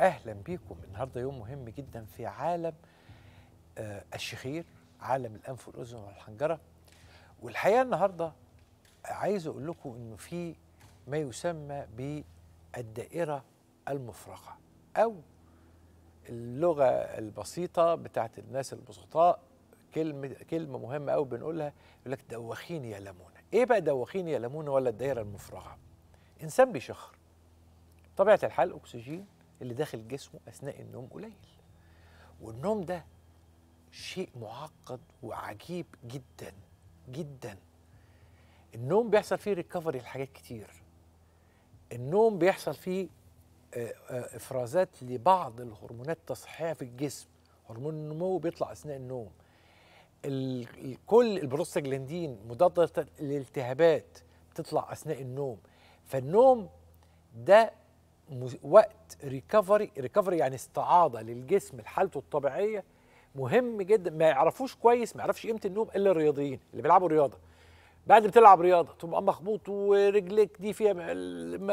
اهلا بيكم النهارده يوم مهم جدا في عالم آه الشخير عالم الانف والاذن والحنجره والحقيقه النهارده عايز اقول لكم انه في ما يسمى بالدائره المفرقه او اللغه البسيطه بتاعت الناس البسطاء كلمه كلمه مهمه قوي بنقولها يقول لك دوخين يا لمونه ايه بقى دوخين يا لمونه ولا الدايره المفرغه انسان بيشخر طبيعه الحال الاكسجين اللي داخل جسمه اثناء النوم قليل والنوم ده شيء معقد وعجيب جدا جدا النوم بيحصل فيه ريكفري لحاجات كتير النوم بيحصل فيه آه، آه، افرازات لبعض الهرمونات التصحيحيه في الجسم هرمون النمو بيطلع اثناء النوم كل البروستاجلاندين مضادة للالتهابات بتطلع أثناء النوم فالنوم ده وقت ريكفري ريكفري يعني استعاضة للجسم لحالته الطبيعية مهم جدا ما يعرفوش كويس ما يعرفش قيمة النوم إلا الرياضيين اللي بيلعبوا رياضة بعد ما تلعب رياضه تبقى مخبوط ورجلك دي فيها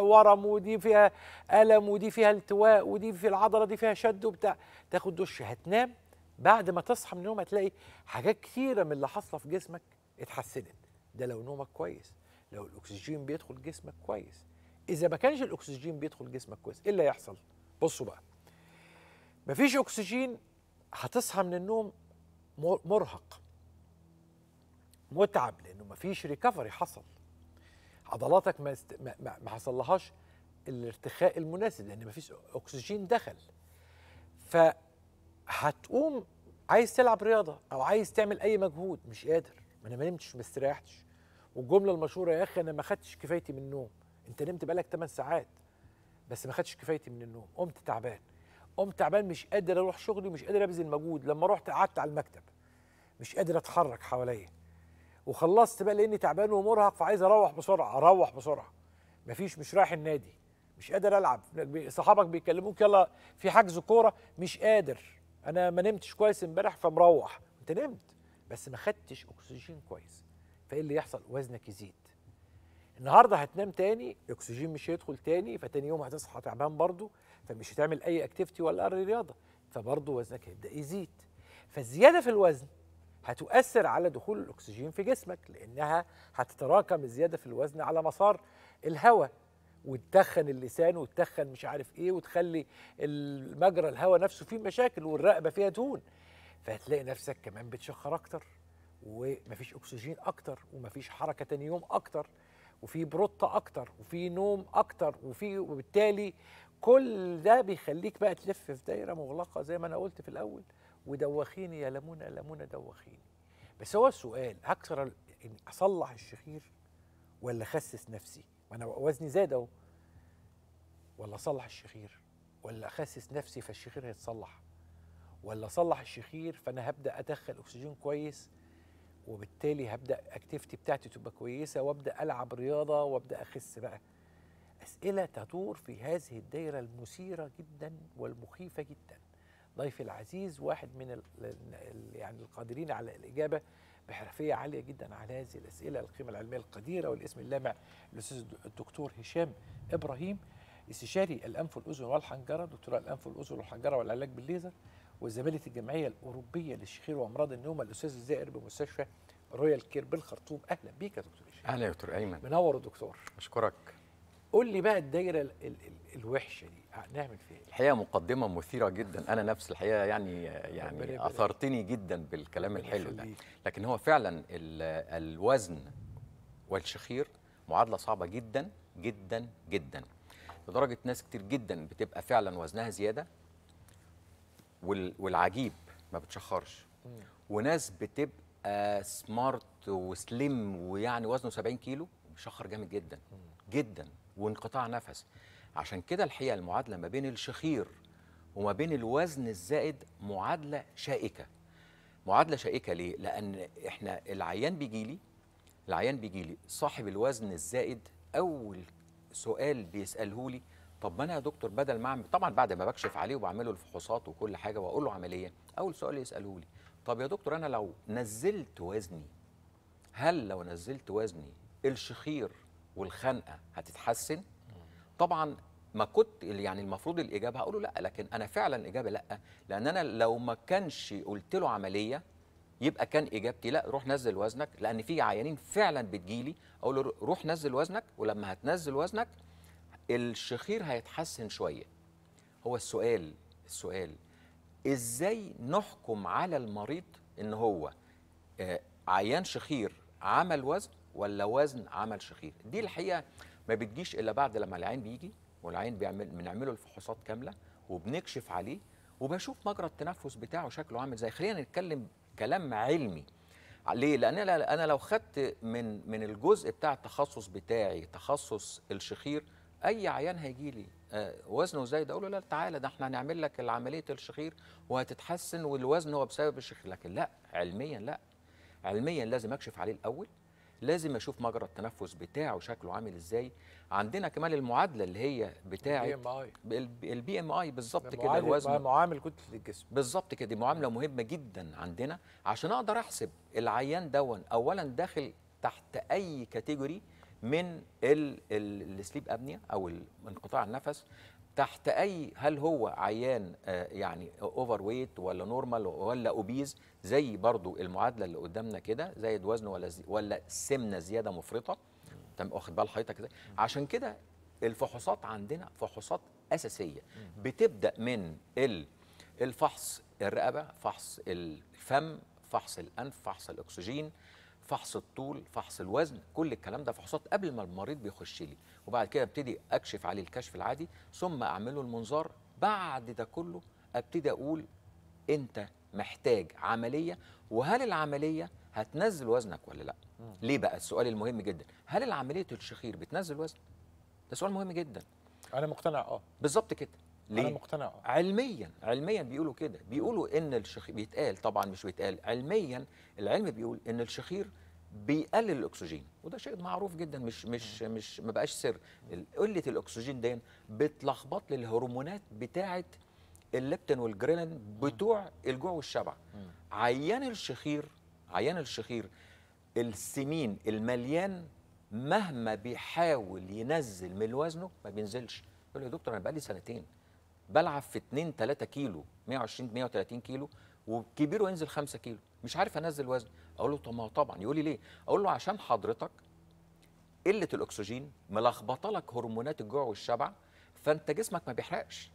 ورم ودي فيها الم ودي فيها التواء ودي في العضله دي فيها شد وبتاع تاخد دش هتنام بعد ما تصحى من النوم هتلاقي حاجات كثيره من اللي حاصله في جسمك اتحسنت ده لو نومك كويس لو الاكسجين بيدخل جسمك كويس اذا ما كانش الاكسجين بيدخل جسمك كويس ايه اللي هيحصل بصوا بقى مفيش اكسجين هتصحى من النوم مرهق متعب لانه مفيش ريكفري حصل عضلاتك ما است... ما, ما حصلهاش الارتخاء المناسب لان مفيش اكسجين دخل ف هتقوم عايز تلعب رياضه او عايز تعمل اي مجهود مش قادر ما انا ما نمتش ما استريحتش والجمله المشهوره يا اخي انا ما خدتش كفايتي من النوم انت نمت بقالك 8 ساعات بس ما خدتش كفايتي من النوم قمت تعبان قمت تعبان مش قادر اروح شغلي ومش قادر ابذل مجهود لما رحت قعدت على المكتب مش قادر اتحرك حواليا وخلصت بقى لاني تعبان ومرهق فعايز اروح بسرعه اروح بسرعه مفيش مش رايح النادي مش قادر العب صحابك بيكلموك يلا في حجز كوره مش قادر انا ما نمتش كويس امبارح فمروح انت نمت بس ما خدتش اكسجين كويس فايه اللي يحصل وزنك يزيد النهارده هتنام تاني الاكسجين مش هيدخل تاني فتاني يوم هتصحى تعبان برضه فمش هتعمل اي اكتيفيتي ولا اي رياضه فبرضه وزنك هيبدا يزيد فالزياده في الوزن هتؤثر على دخول الاكسجين في جسمك لانها هتتراكم الزياده في الوزن على مسار الهواء وتتخن اللسان وتتخن مش عارف ايه وتخلي المجرى الهواء نفسه فيه مشاكل والرقبه فيها دهون فهتلاقي نفسك كمان بتشخر اكتر ومفيش اكسجين اكتر ومفيش حركه تاني يوم اكتر وفي بروطه اكتر وفي نوم اكتر وفي وبالتالي كل ده بيخليك بقى تلف في دايره مغلقه زي ما انا قلت في الاول ودوخيني يا لمونه لمونه دوخيني بس هو السؤال هكسر اصلح الشخير ولا اخسس نفسي ما انا وزني زاد اهو ولا اصلح الشخير ولا اخسس نفسي فالشخير هيتصلح ولا اصلح الشخير فانا هبدا ادخل اكسجين كويس وبالتالي هبدا اكتيفيتي بتاعتي تبقى كويسه وابدا العب رياضه وابدا اخس بقى اسئله تدور في هذه الدائره المثيره جدا والمخيفه جدا ضيفي العزيز واحد من الـ يعني القادرين على الإجابة بحرفية عالية جدا على هذه الأسئلة القيمة العلمية القديرة والاسم اللامع الأستاذ الدكتور هشام إبراهيم استشاري الأنف والأذن والحنجرة دكتور الأنف والأذن والحنجرة والعلاج بالليزر وزميلة الجمعية الأوروبية للشخير وأمراض النوم الأستاذ الزائر بمستشفى رويال كير بالخرطوم أهلا بيك يا دكتور هشام أهلا يا دكتور أيمن منور دكتور أشكرك قول لي بقى الدايره ال ال ال الوحشه دي نعمل فيها ايه؟ الحقيقه مقدمه مثيره جدا انا نفس الحقيقه يعني يعني اثرتني جدا بالكلام الحلو ده لكن هو فعلا الوزن والشخير معادله صعبه جدا جدا جدا لدرجه ناس كتير جدا بتبقى فعلا وزنها زياده والعجيب ما بتشخرش وناس بتبقى سمارت وسليم ويعني وزنه 70 كيلو بيشخر جامد جدا جدا وانقطاع نفس عشان كده الحقيقه المعادله ما بين الشخير وما بين الوزن الزائد معادله شائكه معادله شائكه ليه لان احنا العيان بيجي لي العيان بيجي لي صاحب الوزن الزائد اول سؤال بيساله لي طب ما انا يا دكتور بدل ما اعمل طبعا بعد ما بكشف عليه وبعمله الفحوصات وكل حاجه واقول له عمليه اول سؤال يساله لي طب يا دكتور انا لو نزلت وزني هل لو نزلت وزني الشخير والخنقه هتتحسن طبعا ما كنت يعني المفروض الاجابه هقول له لا لكن انا فعلا اجابه لا لان انا لو ما كانش قلت له عمليه يبقى كان اجابتي لا روح نزل وزنك لان في عيانين فعلا بتجيلي اقول له روح نزل وزنك ولما هتنزل وزنك الشخير هيتحسن شويه هو السؤال السؤال ازاي نحكم على المريض ان هو آه، عيان شخير عمل وزن ولا وزن عمل شخير دي الحقيقه ما بتجيش الا بعد لما العين بيجي والعين بيعمل بنعمله الفحوصات كامله وبنكشف عليه وبشوف مجرى التنفس بتاعه شكله عامل ازاي خلينا نتكلم كلام علمي ليه لان انا لو خدت من من الجزء بتاع التخصص بتاعي تخصص الشخير اي عيان هيجي لي آه، وزنه زايد اقول له لا تعالى ده احنا هنعمل لك عمليه الشخير وهتتحسن والوزن هو بسبب الشخير لكن لا علميا لا علميا لازم اكشف عليه الاول لازم اشوف مجرى التنفس بتاعه شكله عامل ازاي عندنا كمان المعادله اللي هي بتاعه البي ام اي بالظبط كده الوزن معامل كتله الجسم بالظبط كده دي معامله مهمه جدا عندنا عشان اقدر احسب العيان دون اولا داخل تحت اي كاتيجوري من السليب ابنيا او انقطاع النفس تحت اي هل هو عيان آه، يعني اوفر ويت ولا نورمال ولا اوبيز زي برضو المعادله اللي قدامنا كده زايد وزنه ولا زي ولا سمنه زياده مفرطه تم واخد بال حضرتك عشان كده الفحوصات عندنا فحوصات اساسيه بتبدا من الفحص الرقبه فحص الفم فحص الانف فحص الاكسجين فحص الطول فحص الوزن كل الكلام ده فحوصات قبل ما المريض بيخش لي وبعد كده ابتدي اكشف عليه الكشف العادي ثم اعمله المنظار بعد ده كله ابتدي اقول انت محتاج عمليه وهل العمليه هتنزل وزنك ولا لا ليه بقى السؤال المهم جدا هل العمليه الشخير بتنزل وزن ده سؤال مهم جدا انا مقتنع اه بالظبط كده ليه؟ انا مقتنع اه علميا علميا بيقولوا كده بيقولوا ان الشخير بيتقال طبعا مش بيتقال علميا العلم بيقول ان الشخير بيقلل الاكسجين وده شيء معروف جدا مش مش مش ما بقاش سر قله الاكسجين دي بتلخبط لي الهرمونات بتاعه الليبتين والجريلين بتوع الجوع والشبع عيان الشخير عيان الشخير السمين المليان مهما بيحاول ينزل من وزنه ما بينزلش يقول له يا دكتور انا بقالي سنتين بلعب في 2 3 كيلو 120 130 كيلو وكبيره ينزل 5 كيلو مش عارف انزل وزن اقول له طب ما طبعا يقول لي ليه اقول له عشان حضرتك قله الاكسجين ملخبطه لك هرمونات الجوع والشبع فانت جسمك ما بيحرقش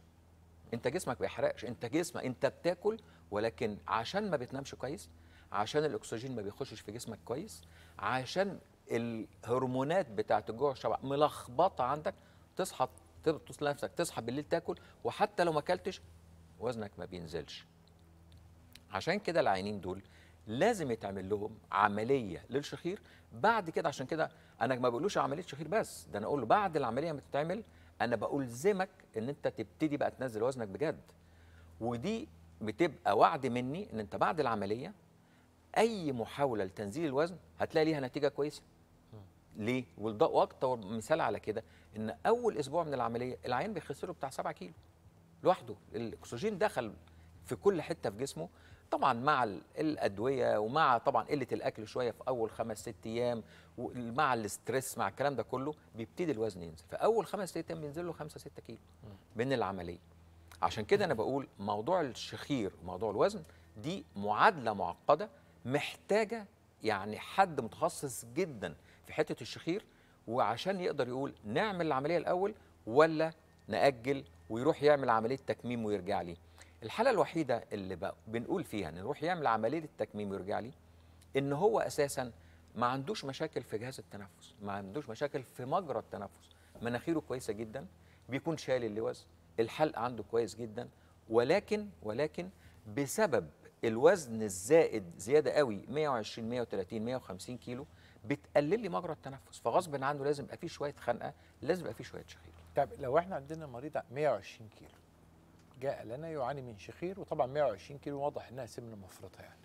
انت جسمك ما بيحرقش انت جسمك انت بتاكل ولكن عشان ما بتنامش كويس عشان الاكسجين ما بيخشش في جسمك كويس عشان الهرمونات بتاعه الجوع والشبع ملخبطه عندك تصحى تبطس نفسك تصحى بالليل تاكل وحتى لو ما اكلتش وزنك ما بينزلش عشان كده العينين دول لازم يتعمل لهم عمليه للشخير بعد كده عشان كده انا ما بقولوش عمليه شخير بس ده انا اقول له بعد العمليه ما تتعمل انا بألزمك ان انت تبتدي بقى تنزل وزنك بجد ودي بتبقى وعد مني ان انت بعد العمليه اي محاوله لتنزيل الوزن هتلاقي ليها نتيجه كويسه ليه والضوء اكتر مثال على كده ان اول اسبوع من العمليه العين بيخسر له بتاع 7 كيلو لوحده الاكسجين دخل في كل حته في جسمه طبعا مع الادويه ومع طبعا قله الاكل شويه في اول خمس ست ايام ومع الاسترس مع الكلام ده كله بيبتدي الوزن ينزل فاول خمس ست ايام بينزل له 5 6 كيلو من العمليه عشان كده انا بقول موضوع الشخير وموضوع الوزن دي معادله معقده محتاجه يعني حد متخصص جدا في حته الشخير وعشان يقدر يقول نعمل العمليه الاول ولا ناجل ويروح يعمل عمليه تكميم ويرجع ليه الحالة الوحيدة اللي بقى بنقول فيها ان يروح يعمل عملية التكميم ويرجع لي ان هو اساسا ما عندوش مشاكل في جهاز التنفس ما عندوش مشاكل في مجرى التنفس مناخيره كويسة جدا بيكون شايل اللوز الحلق عنده كويس جدا ولكن ولكن بسبب الوزن الزائد زيادة قوي 120 130 150 كيلو بتقلل لي مجرى التنفس فغصب عنه لازم يبقى فيه شوية خنقة لازم يبقى فيه شوية شخير طب لو احنا عندنا مريض 120 كيلو جاء لنا يعاني من شخير وطبعا 120 كيلو واضح انها سمنه مفرطه يعني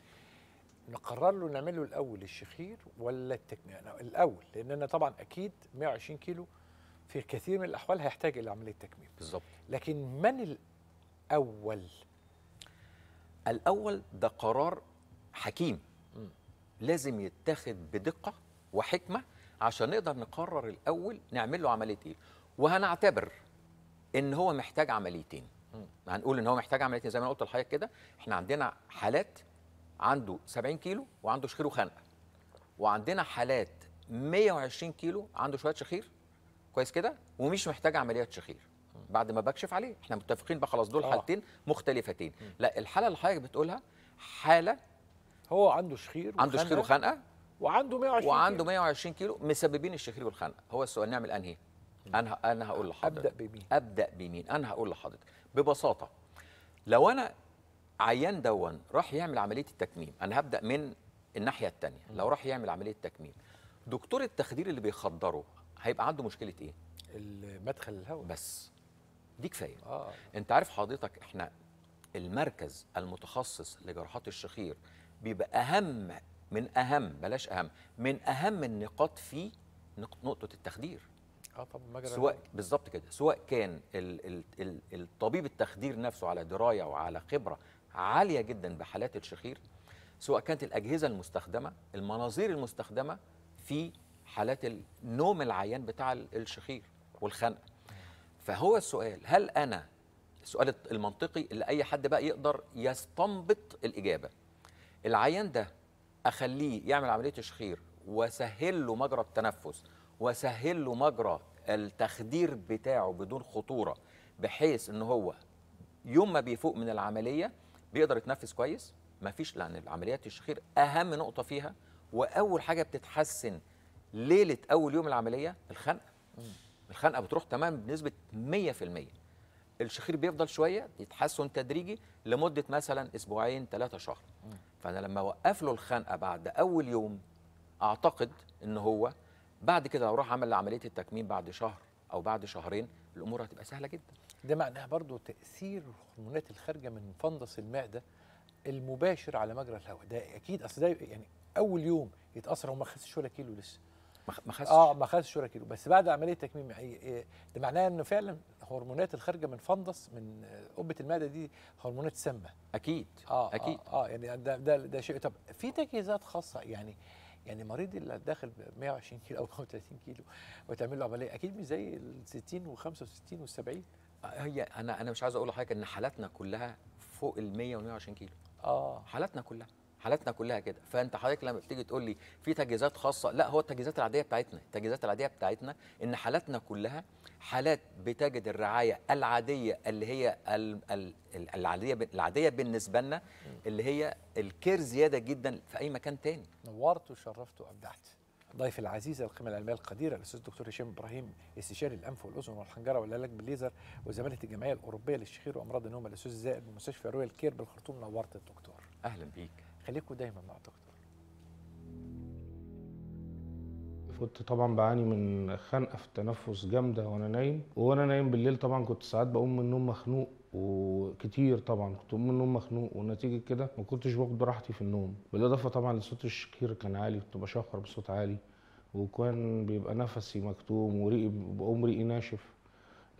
نقرر له نعمل له الاول الشخير ولا التك... يعني الاول لان انا طبعا اكيد 120 كيلو في كثير من الاحوال هيحتاج الى عمليه تكميم بالظبط لكن من الاول الاول ده قرار حكيم م. لازم يتخذ بدقه وحكمه عشان نقدر نقرر الاول نعمل له عمليه ايه وهنعتبر ان هو محتاج عمليتين هنقول ان هو محتاج عمليه إيه؟ زي ما انا قلت لحضرتك كده احنا عندنا حالات عنده 70 كيلو وعنده شخير وخنقه وعندنا حالات 120 كيلو عنده شويه شخير كويس كده ومش محتاج عمليات شخير بعد ما بكشف عليه احنا متفقين بقى خلاص دول آه. حالتين مختلفتين م. لا الحاله اللي حضرتك بتقولها حاله هو عنده شخير عنده شخير وخنقه وعنده 120 وعنده 120 كيلو, كيلو مسببين الشخير والخنقه هو السؤال نعمل انهي انا انا هقول لحضرتك ابدا بمين ابدا بمين انا هقول لحضرتك ببساطه لو انا عيان دون راح يعمل عمليه التكميم انا هبدا من الناحيه الثانيه لو راح يعمل عمليه تكميم دكتور التخدير اللي بيخدره هيبقى عنده مشكله ايه المدخل الهواء بس دي كفايه آه. انت عارف حضرتك احنا المركز المتخصص لجراحات الشخير بيبقى اهم من اهم بلاش اهم من اهم النقاط فيه نقطه التخدير اه طب مجرى سواء بالظبط كده سواء كان ال ال ال الطبيب التخدير نفسه على درايه وعلى خبره عاليه جدا بحالات الشخير سواء كانت الاجهزه المستخدمه المناظير المستخدمه في حالات النوم العيان بتاع الشخير والخنقه فهو السؤال هل انا السؤال المنطقي اللي اي حد بقى يقدر يستنبط الاجابه العيان ده اخليه يعمل عمليه شخير واسهل له مجرى التنفس واسهل له مجرى التخدير بتاعه بدون خطوره بحيث ان هو يوم ما بيفوق من العمليه بيقدر يتنفس كويس مفيش لان العمليات التشخير اهم نقطه فيها واول حاجه بتتحسن ليله اول يوم العمليه الخنقه الخنقه بتروح تمام بنسبه 100% الشخير بيفضل شويه يتحسن تدريجي لمده مثلا اسبوعين ثلاثه شهر فانا لما اوقف له الخنقه بعد اول يوم اعتقد ان هو بعد كده لو راح عمل عمليه التكميم بعد شهر او بعد شهرين الامور هتبقى سهله جدا ده معناها برضو تاثير الهرمونات الخارجه من فندس المعده المباشر على مجرى الهواء ده اكيد اصل ده يعني اول يوم يتاثر هو ما خسش ولا كيلو لسه ما خسش اه ما خسش ولا كيلو بس بعد عمليه التكميم يعني إيه، ده معناه انه فعلا هرمونات الخارجه من فندس من قبه المعده دي هرمونات سامه اكيد اه اكيد اه, آه يعني ده, ده ده شيء طب في تجهيزات خاصه يعني آه يعني مريض اللي داخل ب 120 كيلو او 130 كيلو وتعمل له عمليه اكيد مش زي ال 60 و65 وال70 هي انا انا مش عايز اقول لحضرتك ان حالاتنا كلها فوق ال 100 و 120 كيلو اه حالاتنا كلها حالاتنا كلها كده فانت حضرتك لما بتيجي تقول لي في تجهيزات خاصه لا هو التجهيزات العاديه بتاعتنا التجهيزات العاديه بتاعتنا ان حالاتنا كلها حالات بتجد الرعايه العاديه اللي هي العاديه العاديه بالنسبه لنا اللي هي الكير زياده جدا في اي مكان تاني نورت وشرفت وابدعت ضيف العزيز القيمه العلميه القديره الاستاذ الدكتور هشام ابراهيم استشاري الانف والاذن والحنجره والعلاج بالليزر وزماله الجمعيه الاوروبيه للشخير وامراض النوم الاستاذ زائد من مستشفى رويال كير بالخرطوم نورت الدكتور خليكم دايما مع الدكتور كنت طبعا بعاني من خنقه في التنفس جامده وانا نايم وانا نايم بالليل طبعا كنت ساعات بقوم من النوم مخنوق وكتير طبعا كنت بقوم من النوم مخنوق ونتيجه كده ما كنتش باخد براحتي في النوم بالاضافه طبعا لصوت الشكير كان عالي كنت بشخر بصوت عالي وكان بيبقى نفسي مكتوم وريقي بقوم ريقي ناشف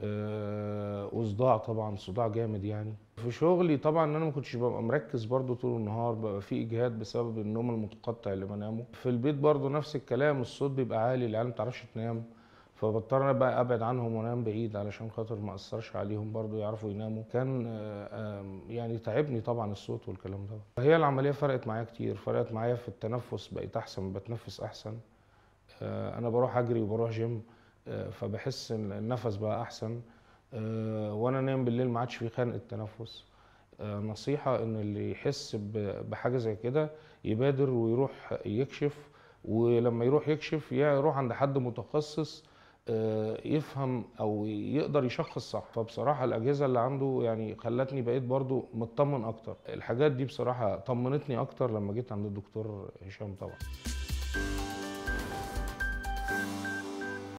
آه وصداع طبعا صداع جامد يعني في شغلي طبعا انا ما كنتش ببقى مركز برضو طول النهار ببقى في اجهاد بسبب النوم المتقطع اللي بنامه في البيت برضو نفس الكلام الصوت بيبقى عالي العيال ما بتعرفش تنام فبضطر انا بقى ابعد عنهم وانام بعيد علشان خاطر ما اثرش عليهم برضو يعرفوا يناموا كان آه، يعني تعبني طبعا الصوت والكلام ده هي العمليه فرقت معايا كتير فرقت معايا في التنفس بقيت احسن بتنفس احسن آه، انا بروح اجري وبروح جيم آه، فبحس ان النفس بقى احسن آه، وانا نايم بالليل ما عادش في خنقه تنفس آه، نصيحه ان اللي يحس بحاجه زي كده يبادر ويروح يكشف ولما يروح يكشف يروح عند حد متخصص آه، يفهم او يقدر يشخص صح فبصراحه الاجهزه اللي عنده يعني خلتني بقيت برضو مطمن اكتر الحاجات دي بصراحه طمنتني اكتر لما جيت عند الدكتور هشام طبعا